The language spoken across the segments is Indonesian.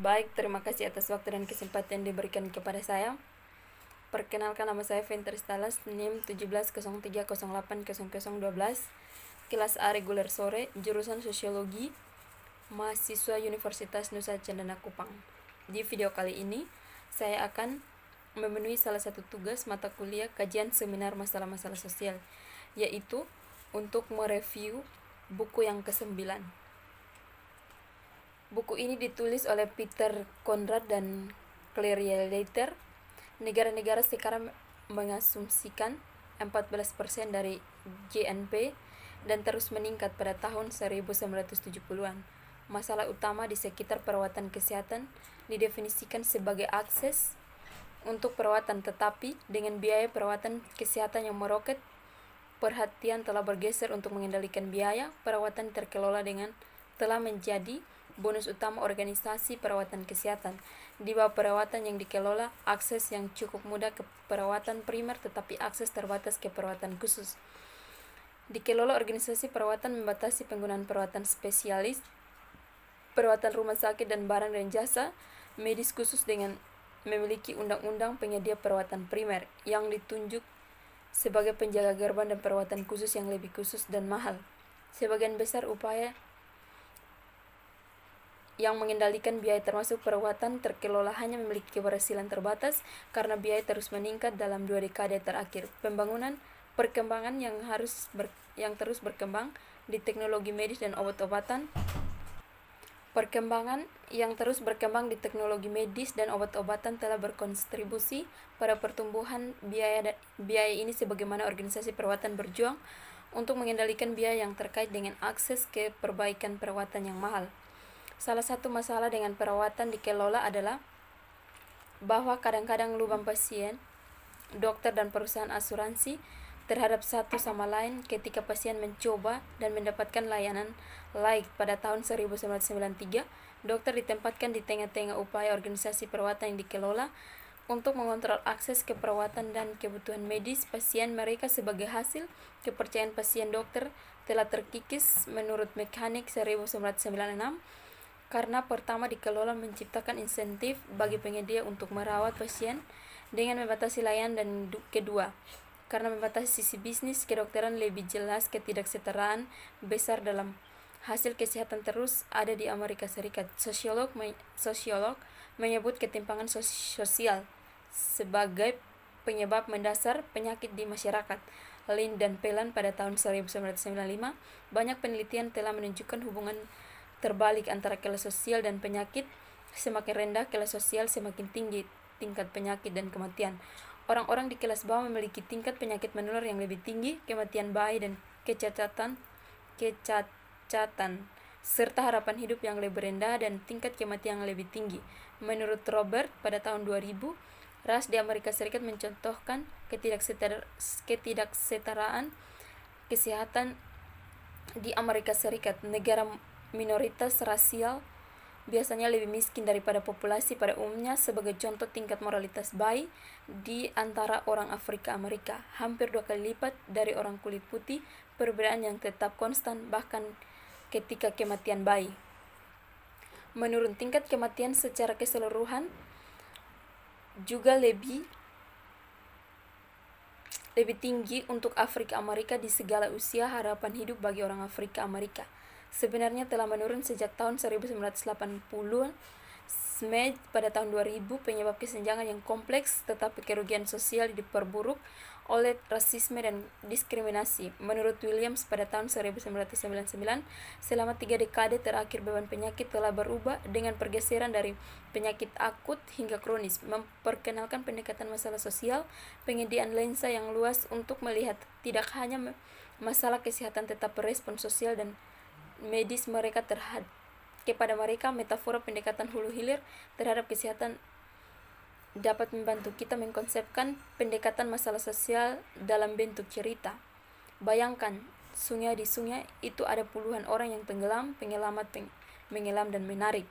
Baik, terima kasih atas waktu dan kesempatan yang diberikan kepada saya. Perkenalkan nama saya Venter Stalas, NIM 1703080012, kelas A reguler sore, jurusan Sosiologi, mahasiswa Universitas Nusa Cendana Kupang. Di video kali ini, saya akan memenuhi salah satu tugas mata kuliah kajian seminar masalah-masalah sosial, yaitu untuk mereview buku yang kesembilan. 9 Buku ini ditulis oleh Peter Conrad dan Claire Leiter. Negara-negara sekarang mengasumsikan 14% dari GNP dan terus meningkat pada tahun 1970-an. Masalah utama di sekitar perawatan kesehatan didefinisikan sebagai akses untuk perawatan, tetapi dengan biaya perawatan kesehatan yang meroket, perhatian telah bergeser untuk mengendalikan biaya perawatan terkelola dengan telah menjadi bonus utama organisasi perawatan kesehatan. Di bawah perawatan yang dikelola, akses yang cukup mudah ke perawatan primer tetapi akses terbatas ke perawatan khusus. Dikelola organisasi perawatan membatasi penggunaan perawatan spesialis, perawatan rumah sakit dan barang dan jasa medis khusus dengan memiliki undang-undang penyedia perawatan primer yang ditunjuk sebagai penjaga gerbang dan perawatan khusus yang lebih khusus dan mahal. Sebagian besar upaya yang mengendalikan biaya termasuk perawatan terkelola hanya memiliki keberhasilan terbatas karena biaya terus meningkat dalam dua dekade terakhir. Pembangunan perkembangan yang harus ber, yang terus berkembang di teknologi medis dan obat-obatan Perkembangan yang terus berkembang di teknologi medis dan obat-obatan telah berkontribusi pada pertumbuhan biaya biaya ini sebagaimana organisasi perawatan berjuang untuk mengendalikan biaya yang terkait dengan akses ke perbaikan perawatan yang mahal. Salah satu masalah dengan perawatan di Kelola adalah bahwa kadang-kadang lubang pasien, dokter dan perusahaan asuransi terhadap satu sama lain ketika pasien mencoba dan mendapatkan layanan laik pada tahun 1993, dokter ditempatkan di tengah-tengah upaya organisasi perawatan yang dikelola untuk mengontrol akses ke perawatan dan kebutuhan medis pasien mereka sebagai hasil kepercayaan pasien dokter telah terkikis menurut mekanik 1996 karena pertama dikelola menciptakan insentif bagi penyedia untuk merawat pasien dengan membatasi layan dan kedua karena membatasi sisi bisnis kedokteran lebih jelas ketidaksetaraan besar dalam hasil kesehatan terus ada di Amerika Serikat. Sosiolog me sosiolog menyebut ketimpangan sosial sebagai penyebab mendasar penyakit di masyarakat. Lin dan Pelan pada tahun 1995 banyak penelitian telah menunjukkan hubungan terbalik antara kelas sosial dan penyakit. Semakin rendah kelas sosial, semakin tinggi tingkat penyakit dan kematian. Orang-orang di kelas bawah memiliki tingkat penyakit menular yang lebih tinggi, kematian bayi dan kecacatan, kecacatan, serta harapan hidup yang lebih rendah dan tingkat kematian yang lebih tinggi. Menurut Robert, pada tahun 2000, ras di Amerika Serikat mencontohkan ketidaksetara, ketidaksetaraan kesehatan di Amerika Serikat. Negara minoritas rasial biasanya lebih miskin daripada populasi pada umumnya sebagai contoh tingkat moralitas bayi di antara orang Afrika Amerika hampir dua kali lipat dari orang kulit putih perbedaan yang tetap konstan bahkan ketika kematian bayi menurun tingkat kematian secara keseluruhan juga lebih lebih tinggi untuk Afrika Amerika di segala usia harapan hidup bagi orang Afrika Amerika sebenarnya telah menurun sejak tahun 1980 SMED pada tahun 2000 penyebab kesenjangan yang kompleks tetapi kerugian sosial diperburuk oleh rasisme dan diskriminasi. Menurut Williams pada tahun 1999, selama tiga dekade terakhir beban penyakit telah berubah dengan pergeseran dari penyakit akut hingga kronis, memperkenalkan pendekatan masalah sosial, penyediaan lensa yang luas untuk melihat tidak hanya masalah kesehatan tetap respon sosial dan medis mereka terhadap kepada mereka metafora pendekatan hulu hilir terhadap kesehatan dapat membantu kita mengkonsepkan pendekatan masalah sosial dalam bentuk cerita. Bayangkan, sungai di sungai itu ada puluhan orang yang tenggelam, penyelamat peng menyelam dan menarik.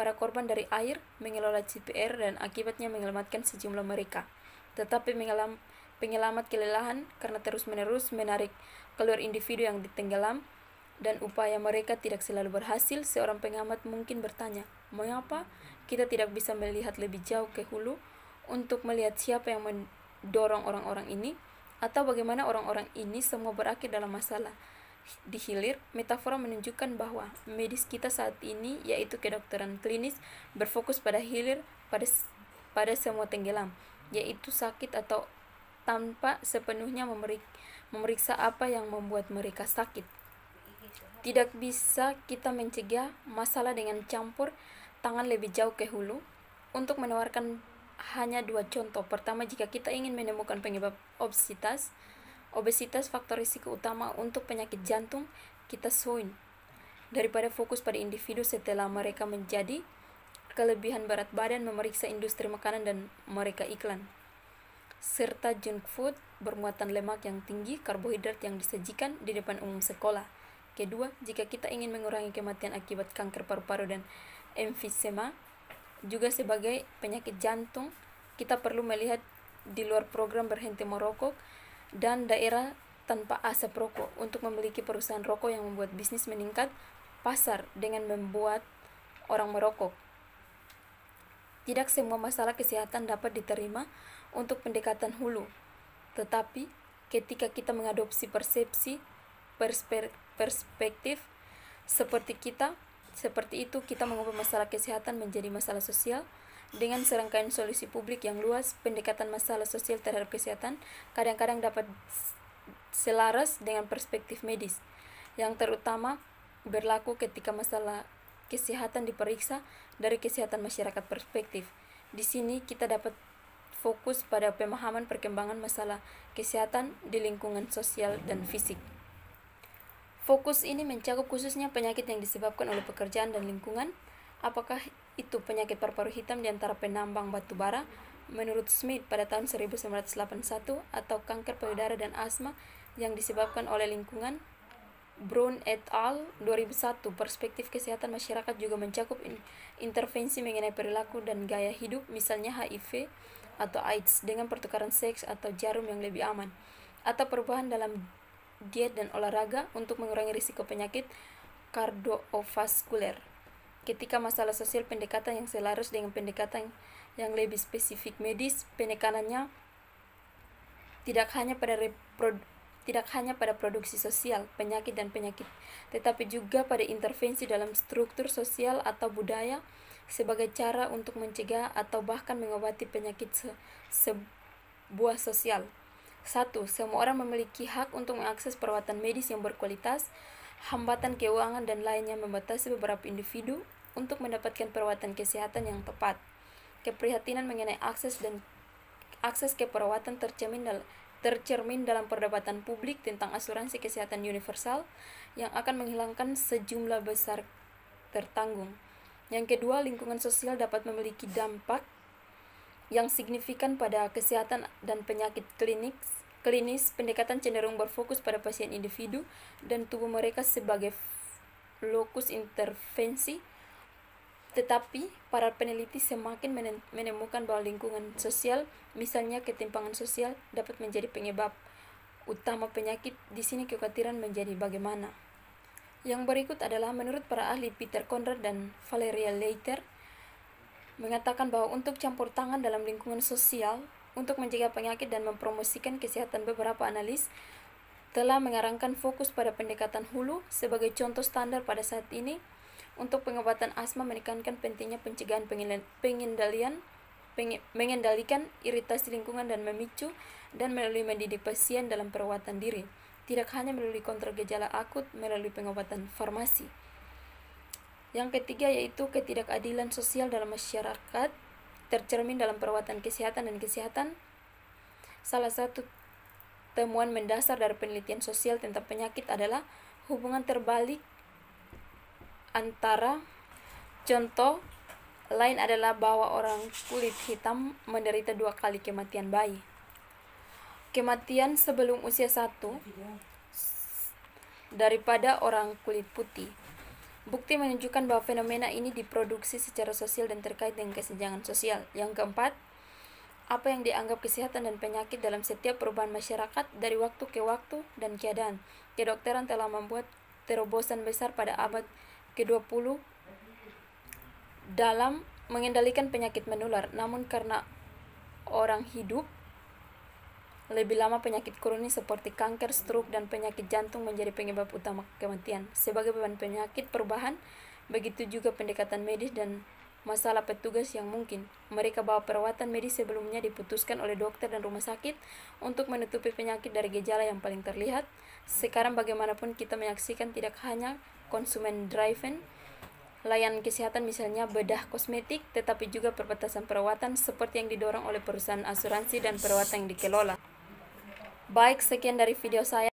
Para korban dari air mengelola CPR dan akibatnya menyelamatkan sejumlah mereka. Tetapi penyelamat kelelahan karena terus-menerus menarik keluar individu yang ditenggelam dan upaya mereka tidak selalu berhasil, seorang pengamat mungkin bertanya, mengapa kita tidak bisa melihat lebih jauh ke hulu untuk melihat siapa yang mendorong orang-orang ini, atau bagaimana orang-orang ini semua berakhir dalam masalah. Di hilir, metafora menunjukkan bahwa medis kita saat ini, yaitu kedokteran klinis, berfokus pada hilir pada, pada semua tenggelam, yaitu sakit atau tanpa sepenuhnya memeriksa apa yang membuat mereka sakit. Tidak bisa kita mencegah masalah dengan campur tangan lebih jauh ke hulu. Untuk menawarkan hanya dua contoh. Pertama, jika kita ingin menemukan penyebab obesitas, obesitas faktor risiko utama untuk penyakit jantung, kita soin. Daripada fokus pada individu setelah mereka menjadi kelebihan berat badan memeriksa industri makanan dan mereka iklan serta junk food bermuatan lemak yang tinggi, karbohidrat yang disajikan di depan umum sekolah. Kedua, jika kita ingin mengurangi kematian akibat kanker paru-paru dan emfisema, juga sebagai penyakit jantung, kita perlu melihat di luar program berhenti merokok dan daerah tanpa asap rokok untuk memiliki perusahaan rokok yang membuat bisnis meningkat pasar dengan membuat orang merokok. Tidak semua masalah kesehatan dapat diterima untuk pendekatan hulu, tetapi ketika kita mengadopsi persepsi perspektif perspektif seperti kita, seperti itu kita mengubah masalah kesehatan menjadi masalah sosial dengan serangkaian solusi publik yang luas, pendekatan masalah sosial terhadap kesehatan kadang-kadang dapat selaras dengan perspektif medis yang terutama berlaku ketika masalah kesehatan diperiksa dari kesehatan masyarakat perspektif. Di sini kita dapat fokus pada pemahaman perkembangan masalah kesehatan di lingkungan sosial dan fisik. Fokus ini mencakup khususnya penyakit yang disebabkan oleh pekerjaan dan lingkungan. Apakah itu penyakit paru-paru hitam di antara penambang batu bara menurut Smith pada tahun 1981 atau kanker payudara dan asma yang disebabkan oleh lingkungan? Brown et al. 2001, perspektif kesehatan masyarakat juga mencakup intervensi mengenai perilaku dan gaya hidup, misalnya HIV atau AIDS dengan pertukaran seks atau jarum yang lebih aman, atau perubahan dalam diet dan olahraga untuk mengurangi risiko penyakit kardiovaskuler. Ketika masalah sosial pendekatan yang selaras dengan pendekatan yang lebih spesifik medis, penekanannya tidak hanya pada reproduksi tidak hanya pada produksi sosial, penyakit dan penyakit, tetapi juga pada intervensi dalam struktur sosial atau budaya sebagai cara untuk mencegah atau bahkan mengobati penyakit se sebuah sosial. 1. Semua orang memiliki hak untuk mengakses perawatan medis yang berkualitas. Hambatan keuangan dan lainnya membatasi beberapa individu untuk mendapatkan perawatan kesehatan yang tepat. Keprihatinan mengenai akses dan akses ke perawatan tercermin dalam tercermin dalam perdebatan publik tentang asuransi kesehatan universal yang akan menghilangkan sejumlah besar tertanggung. Yang kedua, lingkungan sosial dapat memiliki dampak yang signifikan pada kesehatan dan penyakit klinik klinis pendekatan cenderung berfokus pada pasien individu dan tubuh mereka sebagai lokus intervensi tetapi para peneliti semakin menemukan bahwa lingkungan sosial misalnya ketimpangan sosial dapat menjadi penyebab utama penyakit di sini kekhawatiran menjadi bagaimana yang berikut adalah menurut para ahli Peter Conrad dan Valeria Leiter mengatakan bahwa untuk campur tangan dalam lingkungan sosial untuk mencegah penyakit dan mempromosikan kesehatan beberapa analis telah mengarangkan fokus pada pendekatan hulu sebagai contoh standar pada saat ini untuk pengobatan asma menekankan pentingnya pencegahan pengendalian mengendalikan iritasi lingkungan dan memicu dan melalui mendidik pasien dalam perawatan diri, tidak hanya melalui kontrol gejala akut melalui pengobatan farmasi. Yang ketiga yaitu ketidakadilan sosial dalam masyarakat tercermin dalam perawatan kesehatan dan kesehatan. Salah satu temuan mendasar dari penelitian sosial tentang penyakit adalah hubungan terbalik antara contoh lain adalah bahwa orang kulit hitam menderita dua kali kematian bayi. Kematian sebelum usia satu daripada orang kulit putih. Bukti menunjukkan bahwa fenomena ini diproduksi secara sosial dan terkait dengan kesenjangan sosial. Yang keempat, apa yang dianggap kesehatan dan penyakit dalam setiap perubahan masyarakat dari waktu ke waktu dan keadaan. Kedokteran telah membuat terobosan besar pada abad ke-20 dalam mengendalikan penyakit menular. Namun karena orang hidup lebih lama penyakit kronis seperti kanker, stroke, dan penyakit jantung menjadi penyebab utama kematian. Sebagai beban penyakit perubahan, begitu juga pendekatan medis dan masalah petugas yang mungkin. Mereka bawa perawatan medis sebelumnya diputuskan oleh dokter dan rumah sakit untuk menutupi penyakit dari gejala yang paling terlihat. Sekarang bagaimanapun kita menyaksikan tidak hanya konsumen driven, layanan kesehatan misalnya bedah kosmetik, tetapi juga perbatasan perawatan seperti yang didorong oleh perusahaan asuransi dan perawatan yang dikelola. Baik, sekian dari video saya.